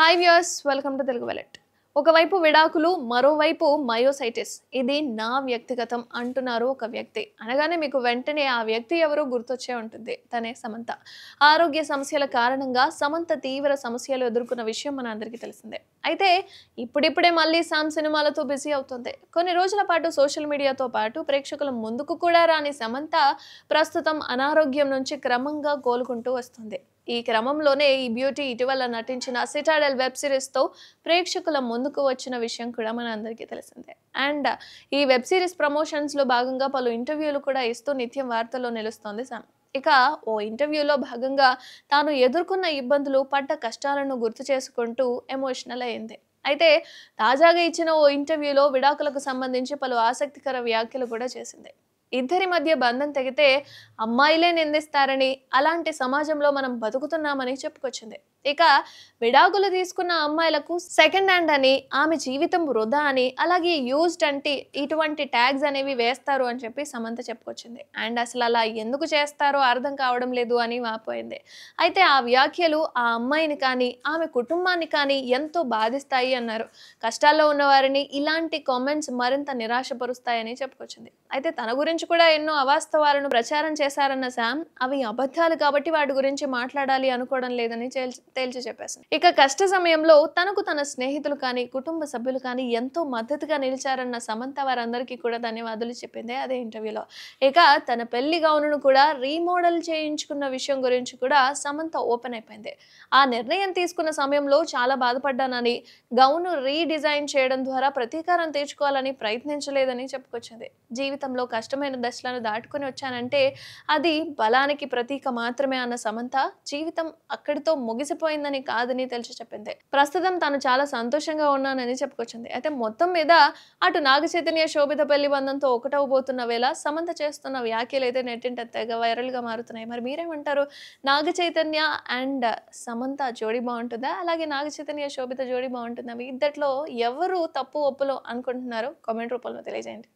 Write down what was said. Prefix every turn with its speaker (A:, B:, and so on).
A: hi viewers welcome to Telugu వెలెట్ ఒకవైపు విడాకులు మరోవైపు మయోసైటిస్ ఇది నా వ్యక్తిగతం అంటున్నారు ఒక వ్యక్తి అనగానే మీకు వెంటనే ఆ వ్యక్తి ఎవరో గుర్తొచ్చే ఉంటుంది తనే సమంత ఆరోగ్య సమస్యల కారణంగా సమంత తీవ్ర సమస్యలు ఎదుర్కొన్న విషయం మన అందరికీ తెలిసిందే అయితే ఇప్పుడిప్పుడే మళ్ళీ సామ్ సినిమాలతో బిజీ అవుతుంది కొన్ని రోజుల పాటు సోషల్ మీడియాతో పాటు ప్రేక్షకుల ముందుకు కూడా రాని సమంత ప్రస్తుతం అనారోగ్యం నుంచి క్రమంగా కోలుకుంటూ వస్తుంది ఈ క్రమంలోనే ఈ బ్యూటీ ఇటీవల నటించిన సిటాడెల్ వెబ్ సిరీస్తో ప్రేక్షకుల ముందుకు వచ్చిన విషయం కూడా మన అందరికీ తెలిసిందే అండ్ ఈ వెబ్ సిరీస్ ప్రమోషన్స్లో భాగంగా పలు ఇంటర్వ్యూలు కూడా ఇస్తూ నిత్యం వార్తల్లో నిలుస్తోంది సమ్ ఇక ఓ ఇంటర్వ్యూలో భాగంగా తాను ఎదుర్కొన్న ఇబ్బందులు పడ్డ కష్టాలను గుర్తు చేసుకుంటూ ఎమోషనల్ అయింది అయితే తాజాగా ఇచ్చిన ఓ ఇంటర్వ్యూలో విడాకులకు సంబంధించి పలు ఆసక్తికర వ్యాఖ్యలు కూడా చేసింది ఇద్దరి మధ్య బంధం తెగితే అమ్మాయిలే నిందిస్తారని అలాంటి సమాజంలో మనం బతుకుతున్నామని చెప్పుకొచ్చింది ఇక విడాకులు తీసుకున్న అమ్మాయిలకు సెకండ్ హ్యాండ్ అని ఆమె జీవితం వృధా అని అలాగే యూజ్డ్ అంటే ఇటువంటి ట్యాగ్స్ అనేవి వేస్తారు అని చెప్పి సమంత చెప్పుకొచ్చింది అండ్ అసలు అలా ఎందుకు చేస్తారో అర్థం కావడం లేదు అని వాపోయింది అయితే ఆ వ్యాఖ్యలు ఆ అమ్మాయిని కానీ ఆమె కుటుంబాన్ని కానీ ఎంతో బాధిస్తాయి అన్నారు కష్టాల్లో ఉన్నవారిని ఇలాంటి కామెంట్స్ మరింత నిరాశపరుస్తాయని చెప్పుకొచ్చింది అయితే తన గురించి గురించి కూడా ఎన్నో అవాస్తవాలను ప్రచారం చేశారన్న శామ్ అవి అబద్ధాలు కాబట్టి వాటి గురించి మాట్లాడాలి అనుకోవడం లేదని తేల్చి చెప్పేసాను ఇక కష్ట సమయంలో తనకు తన స్నేహితులు కానీ కుటుంబ సభ్యులు కానీ ఎంతో మద్దతుగా నిలిచారన్న సమంత వారందరికీ కూడా ధన్యవాదాలు చెప్పింది అదే ఇంటర్వ్యూలో ఇక తన పెళ్లి గౌనును కూడా రీమోడల్ చేయించుకున్న విషయం గురించి కూడా సమంత ఓపెన్ అయిపోయింది ఆ నిర్ణయం తీసుకున్న సమయంలో చాలా బాధపడ్డానని గౌను రీడిజైన్ చేయడం ద్వారా ప్రతీకారం తీర్చుకోవాలని ప్రయత్నించలేదని చెప్పుకొచ్చింది జీవితంలో కష్టమైన కఠినమైన దశలను దాటుకొని వచ్చానంటే అది బలానికి ప్రతీక మాత్రమే అన్న సమంత జీవితం అక్కడితో ముగిసిపోయిందని కాదని తెలిసి చెప్పింది ప్రస్తుతం తాను చాలా సంతోషంగా ఉన్నానని చెప్పుకొచ్చింది అయితే మొత్తం మీద అటు నాగచైతన్య శోభిత పెళ్లి బంధంతో ఒకటవబోతున్న వేళ సమంత చేస్తున్న వ్యాఖ్యలు అయితే నెట్టింట తెగ వైరల్గా మారుతున్నాయి మరి మీరేమంటారు నాగ చైతన్య అండ్ సమంత జోడీ బాగుంటుందా అలాగే నాగ చైతన్య శోభిత జోడీ బాగుంటుందా మీ ఇద్దట్లో ఎవరు తప్పు ఒప్పులో అనుకుంటున్నారో కామెంట్ రూపంలో తెలియజేయండి